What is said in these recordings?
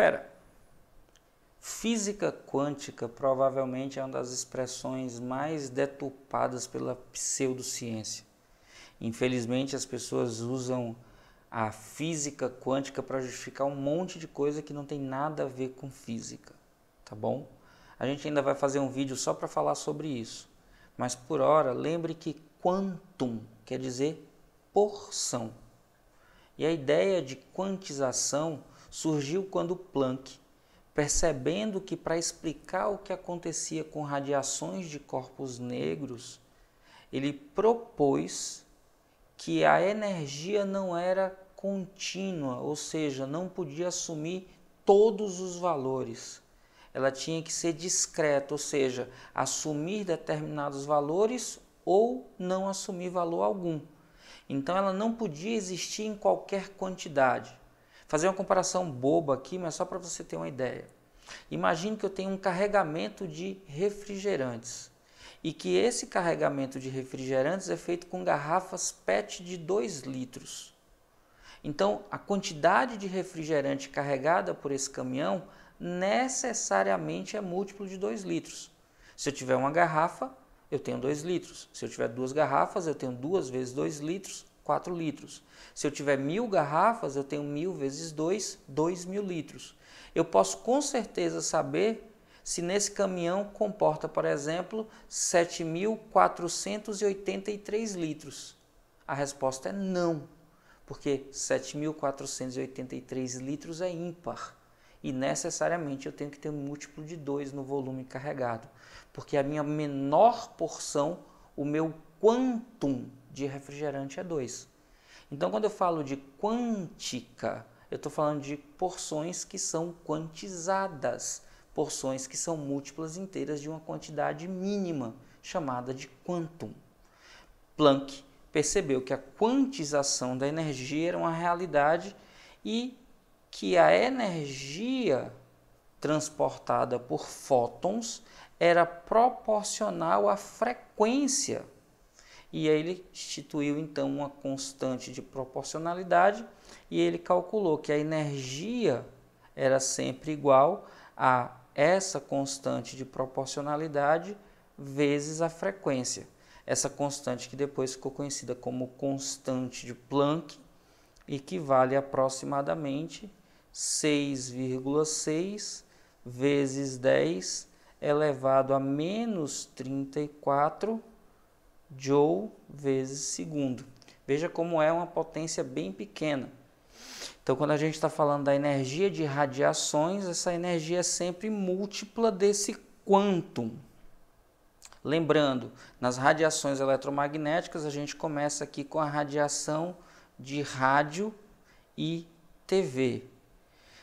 fera. Física quântica provavelmente é uma das expressões mais deturpadas pela pseudociência. Infelizmente, as pessoas usam a física quântica para justificar um monte de coisa que não tem nada a ver com física, tá bom? A gente ainda vai fazer um vídeo só para falar sobre isso. Mas por hora, lembre que quantum quer dizer porção. E a ideia de quantização surgiu quando Planck, percebendo que para explicar o que acontecia com radiações de corpos negros, ele propôs que a energia não era contínua, ou seja, não podia assumir todos os valores. Ela tinha que ser discreta, ou seja, assumir determinados valores ou não assumir valor algum. Então ela não podia existir em qualquer quantidade. Fazer uma comparação boba aqui, mas só para você ter uma ideia. Imagine que eu tenho um carregamento de refrigerantes e que esse carregamento de refrigerantes é feito com garrafas PET de 2 litros. Então, a quantidade de refrigerante carregada por esse caminhão necessariamente é múltiplo de 2 litros. Se eu tiver uma garrafa, eu tenho 2 litros. Se eu tiver duas garrafas, eu tenho duas vezes 2 litros. 4 litros. Se eu tiver mil garrafas, eu tenho mil vezes 2, 2 mil litros. Eu posso com certeza saber se nesse caminhão comporta, por exemplo, 7.483 litros. A resposta é não, porque 7.483 litros é ímpar e necessariamente eu tenho que ter um múltiplo de 2 no volume carregado, porque é a minha menor porção, o meu quantum de refrigerante é 2. Então, quando eu falo de quântica, eu estou falando de porções que são quantizadas, porções que são múltiplas inteiras de uma quantidade mínima, chamada de quantum. Planck percebeu que a quantização da energia era uma realidade e que a energia transportada por fótons era proporcional à frequência e aí ele instituiu então uma constante de proporcionalidade e ele calculou que a energia era sempre igual a essa constante de proporcionalidade vezes a frequência. Essa constante que depois ficou conhecida como constante de Planck equivale a aproximadamente 6,6 vezes 10 elevado a menos 34 joule vezes segundo. Veja como é uma potência bem pequena. Então, quando a gente está falando da energia de radiações, essa energia é sempre múltipla desse quantum. Lembrando, nas radiações eletromagnéticas, a gente começa aqui com a radiação de rádio e TV.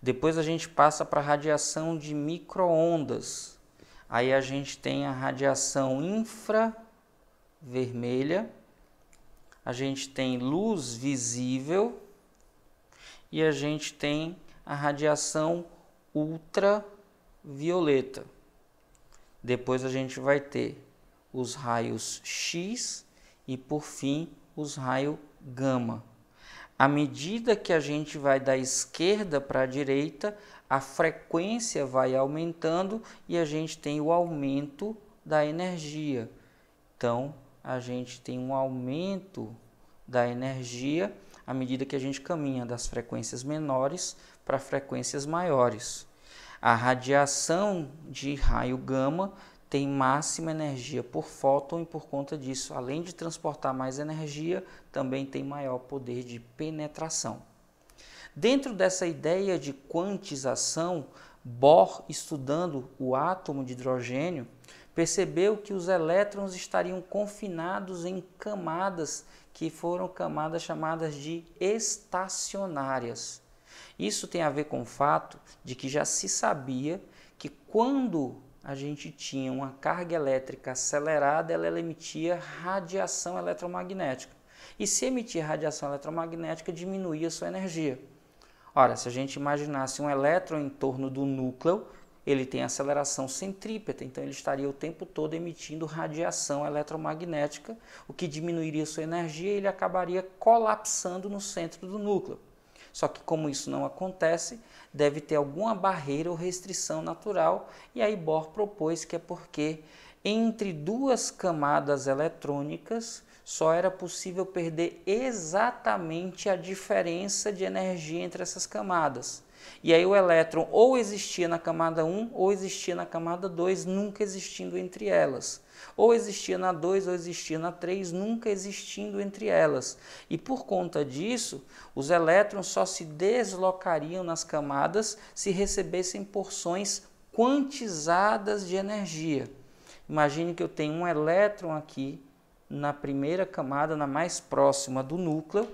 Depois a gente passa para a radiação de microondas. Aí a gente tem a radiação infra vermelha, a gente tem luz visível e a gente tem a radiação ultravioleta. Depois a gente vai ter os raios X e por fim os raios gama. À medida que a gente vai da esquerda para a direita, a frequência vai aumentando e a gente tem o aumento da energia. Então, a gente tem um aumento da energia à medida que a gente caminha das frequências menores para frequências maiores. A radiação de raio gama tem máxima energia por fóton e por conta disso, além de transportar mais energia, também tem maior poder de penetração. Dentro dessa ideia de quantização, Bohr, estudando o átomo de hidrogênio, percebeu que os elétrons estariam confinados em camadas que foram camadas chamadas de estacionárias. Isso tem a ver com o fato de que já se sabia que quando a gente tinha uma carga elétrica acelerada, ela emitia radiação eletromagnética. E se emitir radiação eletromagnética, diminuía sua energia. Ora, se a gente imaginasse um elétron em torno do núcleo, ele tem aceleração centrípeta, então ele estaria o tempo todo emitindo radiação eletromagnética, o que diminuiria sua energia e ele acabaria colapsando no centro do núcleo. Só que como isso não acontece, deve ter alguma barreira ou restrição natural, e aí Bohr propôs que é porque entre duas camadas eletrônicas só era possível perder exatamente a diferença de energia entre essas camadas. E aí o elétron ou existia na camada 1 ou existia na camada 2, nunca existindo entre elas. Ou existia na 2 ou existia na 3, nunca existindo entre elas. E por conta disso, os elétrons só se deslocariam nas camadas se recebessem porções quantizadas de energia. Imagine que eu tenho um elétron aqui na primeira camada, na mais próxima do núcleo,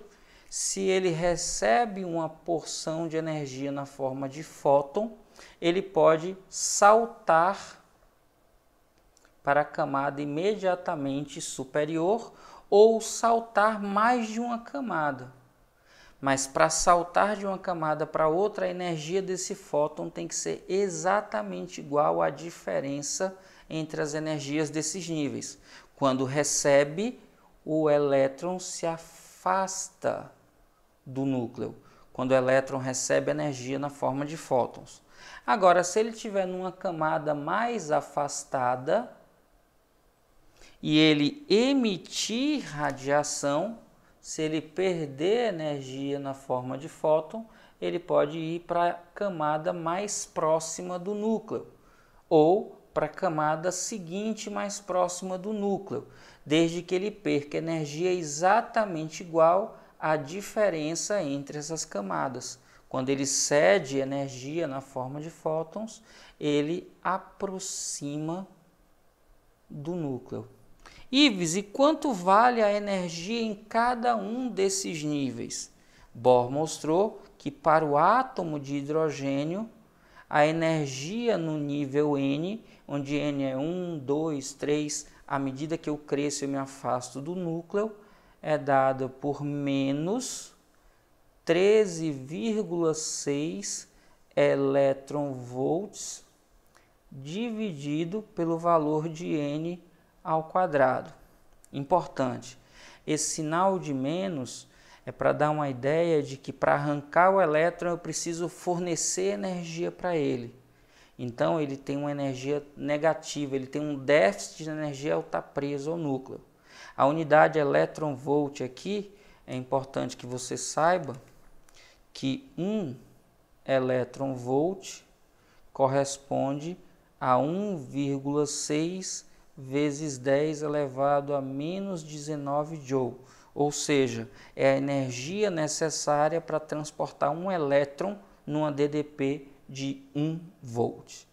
se ele recebe uma porção de energia na forma de fóton, ele pode saltar para a camada imediatamente superior ou saltar mais de uma camada. Mas para saltar de uma camada para outra, a energia desse fóton tem que ser exatamente igual à diferença entre as energias desses níveis. Quando recebe, o elétron se afasta do núcleo, quando o elétron recebe energia na forma de fótons. Agora, se ele estiver numa camada mais afastada e ele emitir radiação, se ele perder energia na forma de fóton, ele pode ir para a camada mais próxima do núcleo ou para a camada seguinte mais próxima do núcleo, desde que ele perca energia exatamente igual a diferença entre essas camadas. Quando ele cede energia na forma de fótons, ele aproxima do núcleo. Ives, e quanto vale a energia em cada um desses níveis? Bohr mostrou que para o átomo de hidrogênio, a energia no nível N, onde N é 1, 2, 3, à medida que eu cresço eu me afasto do núcleo, é dado por menos 13,6 elétron-volts dividido pelo valor de n ao quadrado. Importante, esse sinal de menos é para dar uma ideia de que para arrancar o elétron eu preciso fornecer energia para ele. Então ele tem uma energia negativa, ele tem um déficit de energia ao estar tá preso ao núcleo. A unidade elétron aqui é importante que você saiba que 1 elétron corresponde a 1,6 vezes 10 elevado a menos 19 joule, ou seja, é a energia necessária para transportar um elétron numa DDP de 1 volt.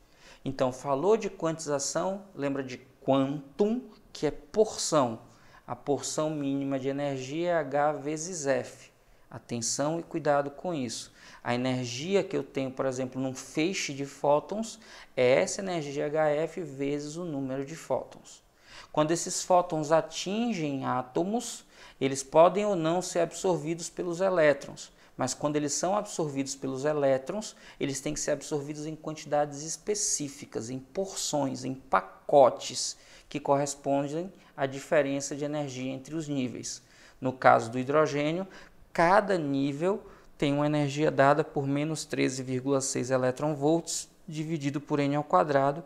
Então, falou de quantização, lembra de quantum, que é porção. A porção mínima de energia é H vezes F. Atenção e cuidado com isso. A energia que eu tenho, por exemplo, num feixe de fótons é essa energia HF vezes o número de fótons. Quando esses fótons atingem átomos, eles podem ou não ser absorvidos pelos elétrons, mas quando eles são absorvidos pelos elétrons, eles têm que ser absorvidos em quantidades específicas, em porções, em pacotes pacotes que correspondem à diferença de energia entre os níveis. No caso do hidrogênio, cada nível tem uma energia dada por menos 13,6 electronvolts dividido por n ao quadrado,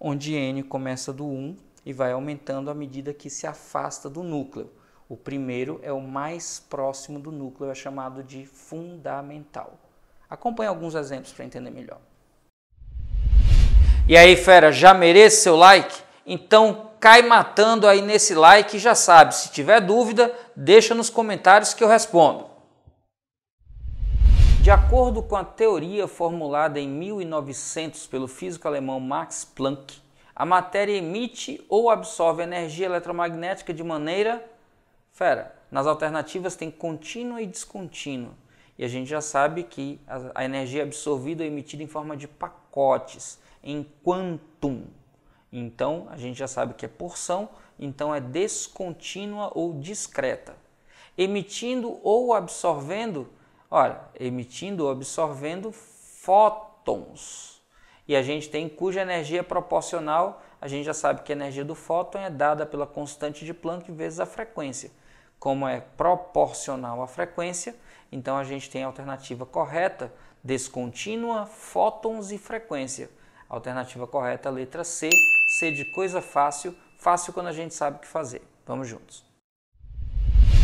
onde n começa do 1 e vai aumentando à medida que se afasta do núcleo. O primeiro é o mais próximo do núcleo, é chamado de fundamental. Acompanhe alguns exemplos para entender melhor. E aí, fera, já merece seu like? Então cai matando aí nesse like e já sabe, se tiver dúvida, deixa nos comentários que eu respondo. De acordo com a teoria formulada em 1900 pelo físico alemão Max Planck, a matéria emite ou absorve energia eletromagnética de maneira. Fera, nas alternativas tem contínua e descontínua. E a gente já sabe que a energia absorvida é emitida em forma de pacotes em quantum. Então, a gente já sabe que é porção, então é descontínua ou discreta. Emitindo ou absorvendo, olha, emitindo ou absorvendo fótons. E a gente tem cuja energia é proporcional, a gente já sabe que a energia do fóton é dada pela constante de Planck vezes a frequência. Como é proporcional à frequência, então a gente tem a alternativa correta, descontínua, fótons e frequência. Alternativa correta, letra C. C de coisa fácil, fácil quando a gente sabe o que fazer. Vamos juntos.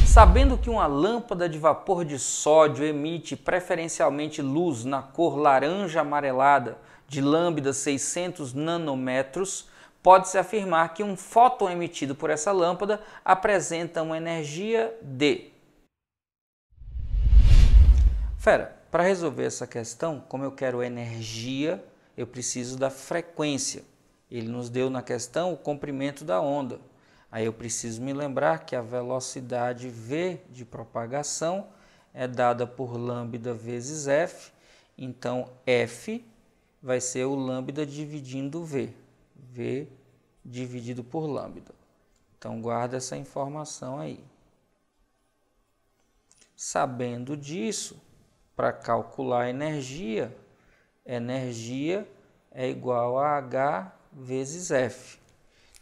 Sabendo que uma lâmpada de vapor de sódio emite preferencialmente luz na cor laranja amarelada de lambda 600 nanômetros, pode-se afirmar que um fóton emitido por essa lâmpada apresenta uma energia d Fera, para resolver essa questão, como eu quero energia eu preciso da frequência. Ele nos deu na questão o comprimento da onda. Aí eu preciso me lembrar que a velocidade v de propagação é dada por lambda vezes f. Então f vai ser o lambda dividindo v, v dividido por lambda. Então guarda essa informação aí. Sabendo disso, para calcular a energia, energia é igual a H vezes F.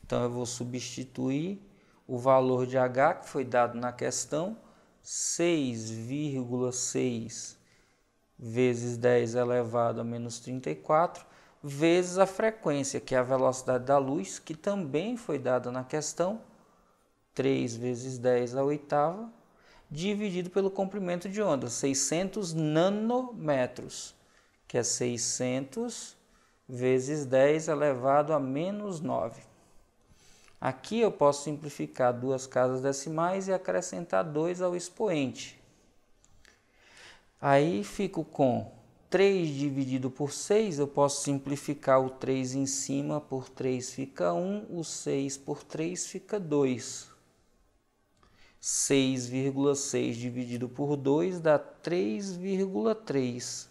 Então eu vou substituir o valor de H que foi dado na questão, 6,6 vezes 10 elevado a menos 34, vezes a frequência, que é a velocidade da luz, que também foi dada na questão, 3 vezes 10 a oitava, dividido pelo comprimento de onda, 600 nanômetros que é 600 vezes 10 elevado a menos 9. Aqui eu posso simplificar duas casas decimais e acrescentar 2 ao expoente. Aí fico com 3 dividido por 6, eu posso simplificar o 3 em cima por 3 fica 1, o 6 por 3 fica 2. 6,6 dividido por 2 dá 3,3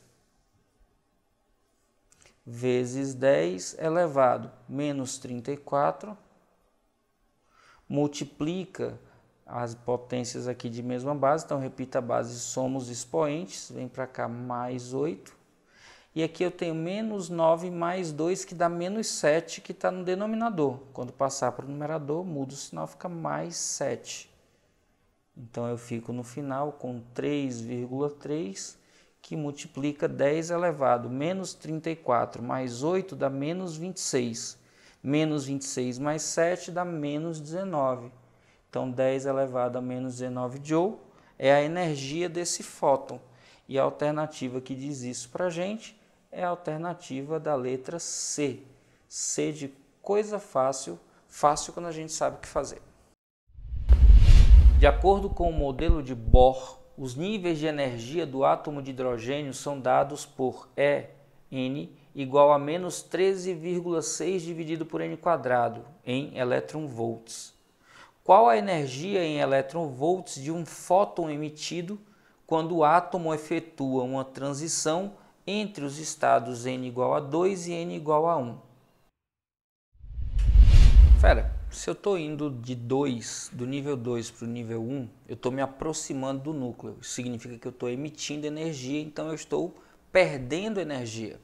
vezes 10 elevado menos 34, multiplica as potências aqui de mesma base, então repita a base, somos expoentes, vem para cá mais 8, e aqui eu tenho menos 9 mais 2, que dá menos 7, que está no denominador. Quando passar para o numerador, muda o sinal, fica mais 7. Então eu fico no final com 3,3 que multiplica 10 elevado menos 34 mais 8 dá menos 26. Menos 26 mais 7 dá menos 19. Então, 10 elevado a menos 19 Joule é a energia desse fóton. E a alternativa que diz isso para a gente é a alternativa da letra C. C de coisa fácil, fácil quando a gente sabe o que fazer. De acordo com o modelo de Bohr os níveis de energia do átomo de hidrogênio são dados por E, N, igual a menos 13,6 dividido por N quadrado, em elétron-volts. Qual a energia em elétron-volts de um fóton emitido quando o átomo efetua uma transição entre os estados N igual a 2 e N igual a 1? Fera, se eu estou indo de 2, do nível 2 para o nível 1, um, eu estou me aproximando do núcleo. Isso significa que eu estou emitindo energia, então eu estou perdendo energia.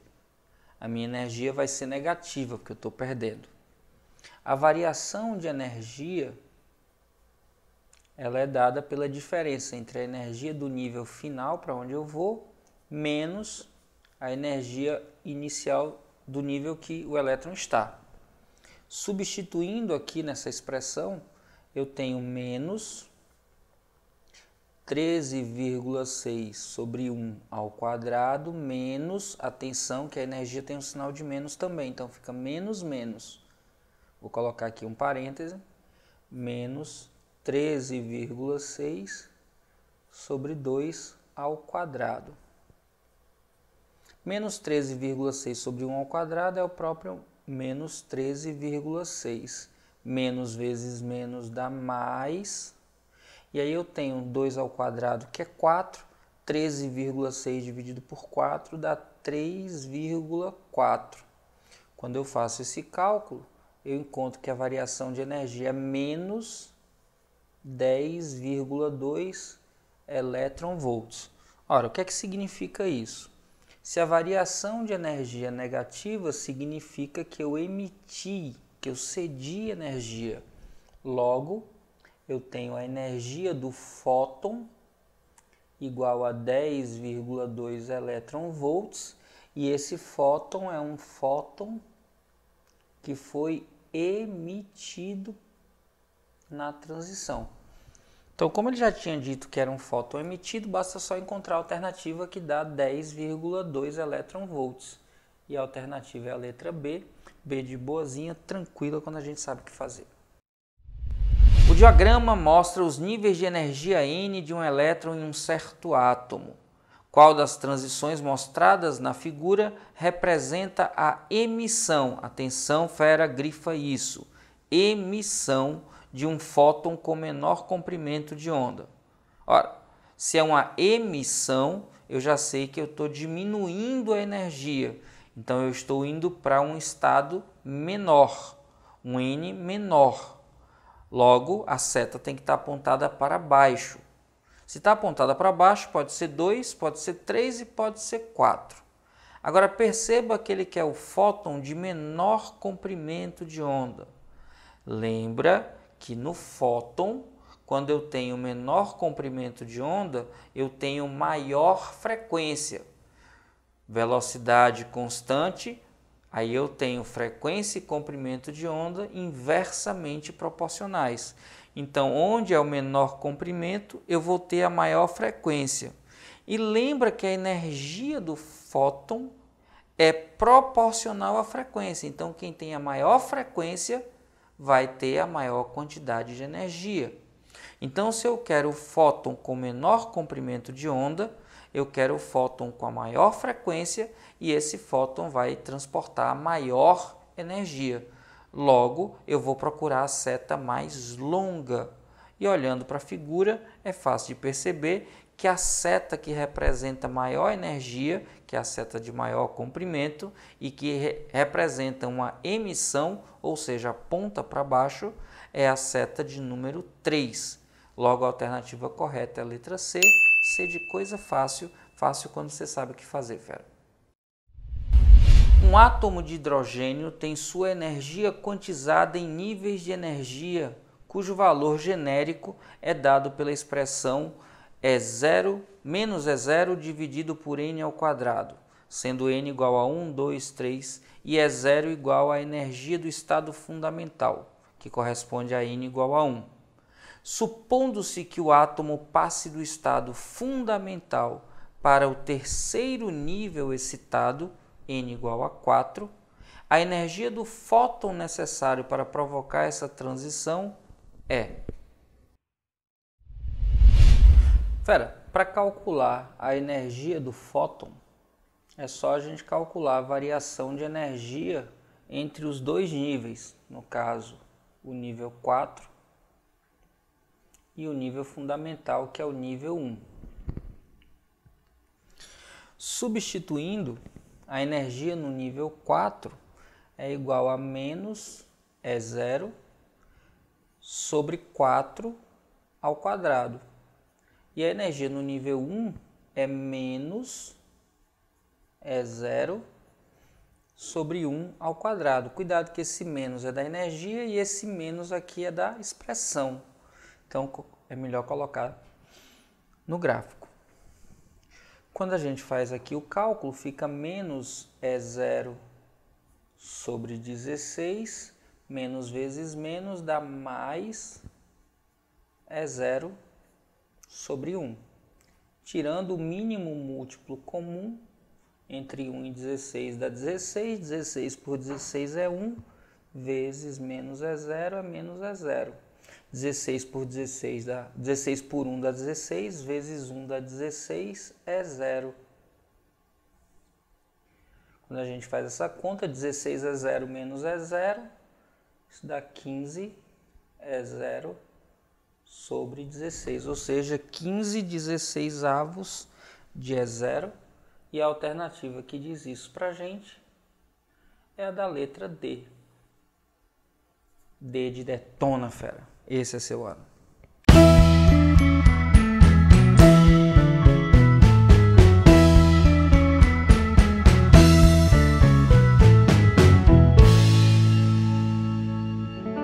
A minha energia vai ser negativa, porque eu estou perdendo. A variação de energia ela é dada pela diferença entre a energia do nível final para onde eu vou menos a energia inicial do nível que o elétron está. Substituindo aqui nessa expressão, eu tenho menos 13,6 sobre 1 ao quadrado menos a tensão, que a energia tem um sinal de menos também, então fica menos menos. Vou colocar aqui um parêntese, menos 13,6 sobre 2 ao quadrado. Menos 13,6 sobre 1 ao quadrado é o próprio menos 13,6. Menos vezes menos dá mais. E aí eu tenho 2 ao quadrado, que é 4. 13,6 dividido por 4 dá 3,4. Quando eu faço esse cálculo, eu encontro que a variação de energia é menos 10,2 elétron volts. Ora, o que é que significa isso? Se a variação de energia é negativa, significa que eu emiti, que eu cedi energia. Logo, eu tenho a energia do fóton igual a 10,2 elétron volts e esse fóton é um fóton que foi emitido na transição. Então, como ele já tinha dito que era um fóton emitido, basta só encontrar a alternativa que dá 10,2 elétron volts. E a alternativa é a letra B, B de boazinha, tranquila quando a gente sabe o que fazer. O diagrama mostra os níveis de energia N de um elétron em um certo átomo. Qual das transições mostradas na figura representa a emissão? Atenção, fera, grifa isso. Emissão de um fóton com menor comprimento de onda. Ora, se é uma emissão, eu já sei que eu estou diminuindo a energia. Então eu estou indo para um estado menor, um N menor. Logo, a seta tem que estar tá apontada para baixo. Se está apontada para baixo, pode ser 2, pode ser 3 e pode ser 4. Agora perceba aquele que é o fóton de menor comprimento de onda. Lembra que no fóton, quando eu tenho menor comprimento de onda, eu tenho maior frequência. Velocidade constante, aí eu tenho frequência e comprimento de onda inversamente proporcionais. Então, onde é o menor comprimento, eu vou ter a maior frequência. E lembra que a energia do fóton é proporcional à frequência. Então, quem tem a maior frequência vai ter a maior quantidade de energia. Então, se eu quero o fóton com menor comprimento de onda, eu quero o fóton com a maior frequência e esse fóton vai transportar a maior energia. Logo, eu vou procurar a seta mais longa. E olhando para a figura, é fácil de perceber que a seta que representa maior energia, que é a seta de maior comprimento e que re representa uma emissão, ou seja, a ponta para baixo, é a seta de número 3. Logo, a alternativa correta é a letra C, C de coisa fácil, fácil quando você sabe o que fazer, fera. Um átomo de hidrogênio tem sua energia quantizada em níveis de energia, cujo valor genérico é dado pela expressão é zero menos é zero dividido por n ao quadrado, sendo n igual a 1, 2, 3 e é zero igual à energia do estado fundamental, que corresponde a n igual a 1. Supondo-se que o átomo passe do estado fundamental para o terceiro nível excitado, n igual a 4, a energia do fóton necessário para provocar essa transição é Fera, para calcular a energia do fóton, é só a gente calcular a variação de energia entre os dois níveis, no caso, o nível 4 e o nível fundamental, que é o nível 1. Substituindo, a energia no nível 4 é igual a menos é E0 sobre 4 ao quadrado. E a energia no nível 1 é menos é E0 sobre 1 ao quadrado. Cuidado que esse menos é da energia e esse menos aqui é da expressão. Então é melhor colocar no gráfico. Quando a gente faz aqui o cálculo, fica menos é E0 sobre 16, menos vezes menos dá mais e é zero sobre 1, tirando o mínimo múltiplo comum entre 1 e 16 dá 16, 16 por 16 é 1, vezes menos é 0 é menos é 0. 16 por 16 dá 16 por 1 dá 16, vezes 1 dá 16 é 0. Quando a gente faz essa conta, 16 é 0 menos é 0, isso dá 15 é 0 sobre 16, ou seja, 15 16 avos de E0. E a alternativa que diz isso para a gente é a da letra D. D de detona, fera. Esse é seu ano.